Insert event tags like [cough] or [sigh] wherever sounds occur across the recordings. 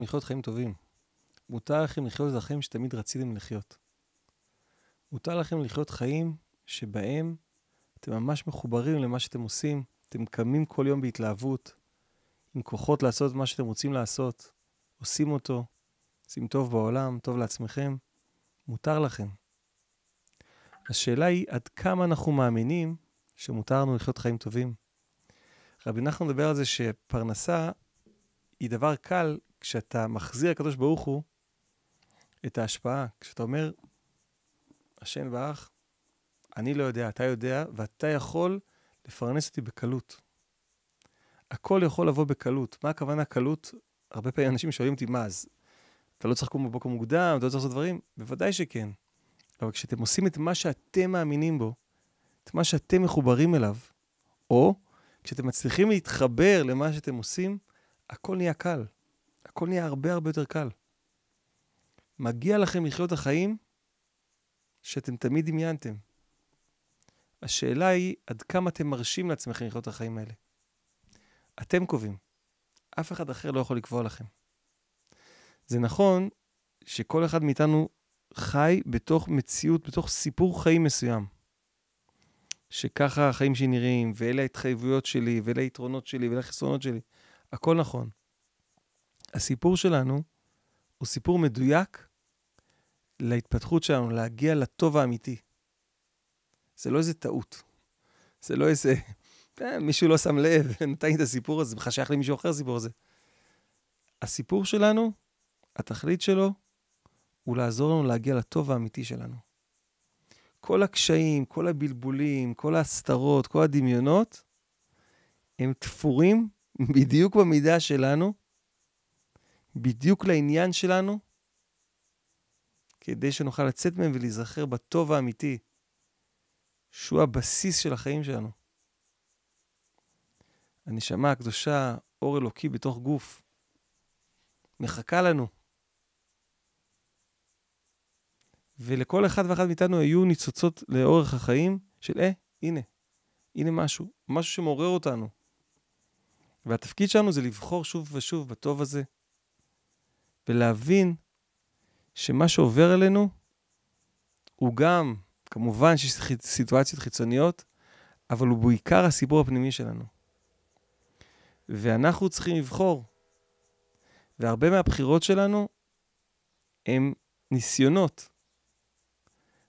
לחיות חיים טובים. מותר לכם לחיות את החיים שתמיד רציתם לחיות. מותר לכם לחיות חיים שבהם אתם ממש מחוברים למה שאתם עושים, אתם קמים כל יום בהתלהבות, עם כוחות לעשות מה שאתם רוצים לעשות, עושים אותו, עושים טוב בעולם, טוב לעצמכם, מותר לכם. השאלה היא עד כמה אנחנו מאמינים שמותר לנו לחיות חיים טובים. רבי נחמן מדבר על זה שפרנסה היא דבר קל כשאתה מחזיר לקדוש ברוך הוא את ההשפעה, כשאתה אומר, השן ואח, אני לא יודע, אתה יודע, ואתה יכול לפרנס אותי בקלות. הכל יכול לבוא בקלות. מה הכוונה קלות? הרבה פעמים אנשים שואלים אותי, מה אז? אתה לא צריך לקום בבוקר מוקדם, אתה לא צריך לעשות דברים? בוודאי שכן. אבל כשאתם עושים את מה שאתם מאמינים בו, את מה שאתם מחוברים אליו, או כשאתם מצליחים להתחבר למה שאתם עושים, הכל נהיה קל. הכל נהיה הרבה הרבה יותר קל. מגיע לכם לחיות החיים שאתם תמיד דמיינתם. השאלה היא עד כמה אתם מרשים לעצמכם לחיות את החיים האלה. אתם קובעים. אף אחד אחר לא יכול לקבוע לכם. זה נכון שכל אחד מאיתנו חי בתוך מציאות, בתוך סיפור חיים מסוים. שככה החיים שלי נראים, ואלה ההתחייבויות שלי, ואלה היתרונות שלי, ואלה החסרונות שלי. הכל נכון. הסיפור שלנו הוא סיפור מדויק להתפתחות שלנו, להגיע לטוב האמיתי. זה לא איזה טעות. זה לא איזה, אה, מישהו לא שם לב, [laughs] נתן לי את הסיפור הזה, בכלל שייך לי מישהו אחר סיפור הזה. הסיפור שלנו, התכלית שלו, הוא לעזור לנו להגיע לטוב האמיתי שלנו. כל הקשיים, כל הבלבולים, כל ההסתרות, כל הדמיונות, הם תפורים [laughs] בדיוק במידה שלנו, בדיוק לעניין שלנו, כדי שנוכל לצאת מהם ולהיזכר בטוב האמיתי, שהוא הבסיס של החיים שלנו. הנשמה הקדושה, אור אלוקי בתוך גוף, מחכה לנו. ולכל אחד ואחד מאיתנו היו ניצוצות לאורך החיים של, אה, הנה, הנה משהו, משהו שמעורר אותנו. והתפקיד שלנו זה לבחור שוב ושוב בטוב הזה, ולהבין שמה שעובר אלינו הוא גם, כמובן שיש סיטואציות חיצוניות, אבל הוא בעיקר הסיפור הפנימי שלנו. ואנחנו צריכים לבחור. והרבה מהבחירות שלנו הם ניסיונות.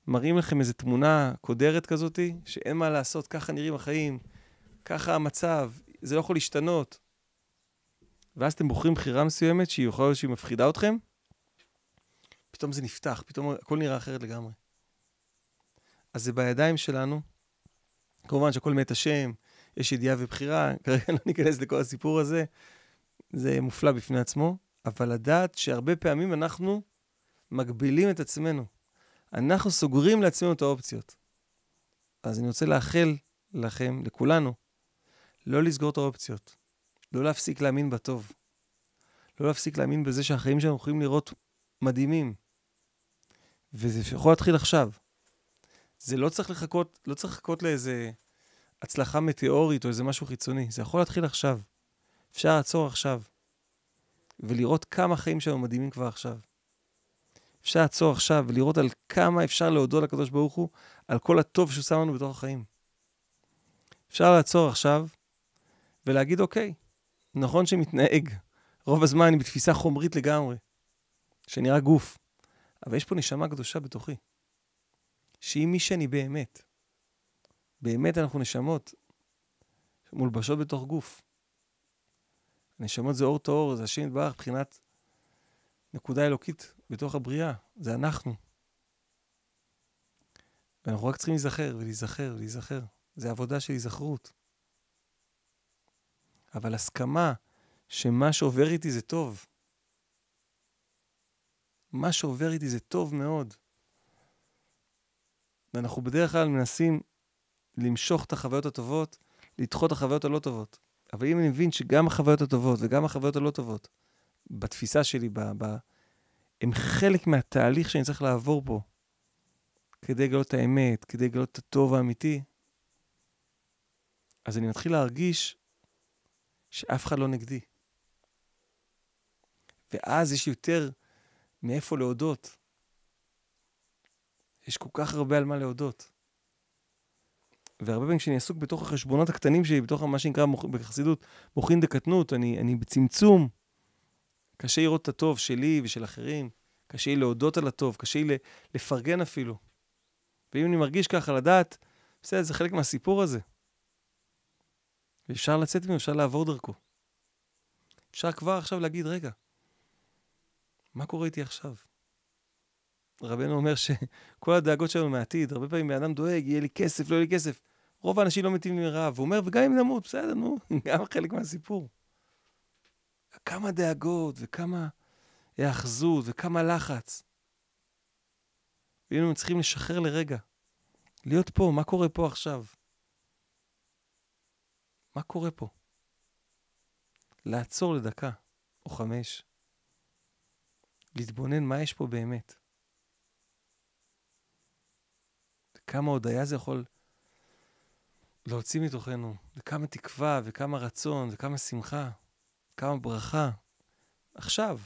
מראים לכם איזו תמונה קודרת כזאתי, שאין מה לעשות, ככה נראים החיים, ככה המצב, זה לא יכול להשתנות. ואז אתם בוחרים בחירה מסוימת שהיא יכולה להיות שהיא מפחידה אתכם, פתאום זה נפתח, פתאום הכל נראה אחרת לגמרי. אז זה בידיים שלנו. כמובן שהכל מת השם, יש ידיעה ובחירה, [laughs] כרגע לא ניכנס לכל הסיפור הזה, זה מופלא בפני עצמו, אבל לדעת שהרבה פעמים אנחנו מגבילים את עצמנו. אנחנו סוגרים לעצמנו את האופציות. אז אני רוצה לאחל לכם, לכולנו, לא לסגור את האופציות. לא להפסיק להאמין בטוב. לא להפסיק להאמין בזה שהחיים שלנו יכולים לראות מדהימים. וזה יכול להתחיל עכשיו. זה לא צריך לחכות, לא צריך לחכות לאיזה הצלחה מטאורית או איזה משהו חיצוני. זה יכול להתחיל עכשיו. אפשר לעצור עכשיו. ולראות כמה החיים שלנו מדהימים כבר עכשיו. אפשר לעצור עכשיו ולראות על כמה אפשר להודות לקדוש ברוך הוא על כל הטוב שהוא שם לנו בתוך החיים. אפשר לעצור עכשיו ולהגיד, אוקיי, נכון שמתנהג רוב הזמן בתפיסה חומרית לגמרי, שנראה גוף, אבל יש פה נשמה קדושה בתוכי, שהיא מי שאני באמת. באמת אנחנו נשמות מולבשות בתוך גוף. נשמות זה אור טהור, זה השם יתברך מבחינת נקודה אלוקית בתוך הבריאה, זה אנחנו. ואנחנו רק צריכים להיזכר ולהיזכר ולהיזכר. זה עבודה של היזכרות. אבל הסכמה שמה שעובר איתי זה טוב. מה שעובר איתי זה טוב מאוד. ואנחנו בדרך כלל מנסים למשוך את החוויות הטובות, לדחות את החוויות הלא טובות. אבל אם אני מבין שגם החוויות הטובות וגם החוויות הלא טובות, בתפיסה שלי, ב, ב, הם חלק מהתהליך שאני צריך לעבור פה, כדי לגלות את האמת, כדי לגלות את הטוב האמיתי, אז אני מתחיל להרגיש שאף אחד לא נגדי. ואז יש יותר מאיפה להודות. יש כל כך הרבה על מה להודות. והרבה פעמים כשאני עסוק בתוך החשבונות הקטנים שלי, בתוך מה שנקרא מוכ... בחסידות מוחין דקטנות, אני, אני בצמצום. קשה לראות את הטוב שלי ושל אחרים, קשה לי להודות על הטוב, קשה לי לפרגן אפילו. ואם אני מרגיש ככה, לדעת, בסדר, זה חלק מהסיפור הזה. ואפשר לצאת ממנו, אפשר לעבור דרכו. אפשר כבר עכשיו להגיד, רגע, מה קורה איתי עכשיו? רבנו אומר שכל הדאגות שלנו מהעתיד, הרבה פעמים בן אדם דואג, יהיה לי כסף, לא יהיה לי כסף. רוב האנשים לא מתים מרעב. הוא אומר, וגם אם נמות, בסדר, נו, [laughs] גם חלק מהסיפור. כמה דאגות וכמה היאחזות וכמה לחץ. והיינו צריכים לשחרר לרגע. להיות פה, מה קורה פה עכשיו? מה קורה פה? לעצור לדקה או חמש, להתבונן מה יש פה באמת. כמה הודיה זה יכול להוציא מתוכנו, וכמה תקווה, וכמה רצון, וכמה שמחה, כמה ברכה. עכשיו.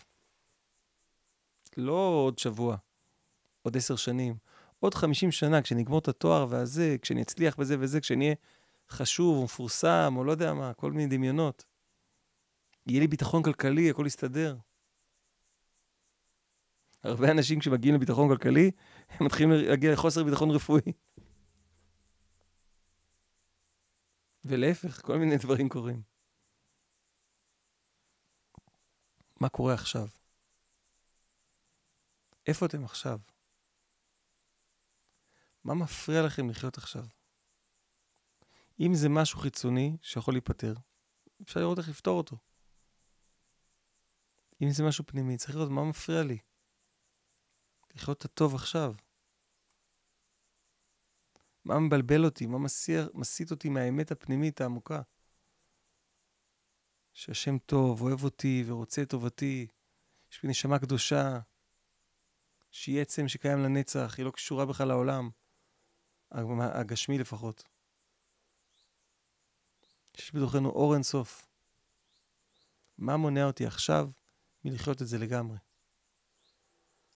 לא עוד שבוע, עוד עשר שנים, עוד חמישים שנה, כשנגמור את התואר והזה, כשנצליח בזה וזה, כשנהיה חשוב, או מפורסם, או לא יודע מה, כל מיני דמיונות. יהיה לי ביטחון כלכלי, הכל יסתדר. הרבה אנשים כשמגיעים לביטחון כלכלי, הם מתחילים להגיע לחוסר ביטחון רפואי. ולהפך, כל מיני דברים קורים. מה קורה עכשיו? איפה אתם עכשיו? מה מפריע לכם לחיות עכשיו? אם זה משהו חיצוני שיכול להיפתר, אפשר לראות איך לפתור אותו. אם זה משהו פנימי, צריך לראות מה מפריע לי. לחיות את הטוב עכשיו. מה מבלבל אותי? מה מסיר, מסיט אותי מהאמת הפנימית העמוקה? שהשם טוב, אוהב אותי ורוצה את טובתי, יש לי נשמה קדושה, שהיא עצם שקיים לנצח, היא לא קשורה בכלל לעולם, הגשמי לפחות. שיש בתוכנו אור אינסוף. מה מונע אותי עכשיו מלחיות את זה לגמרי?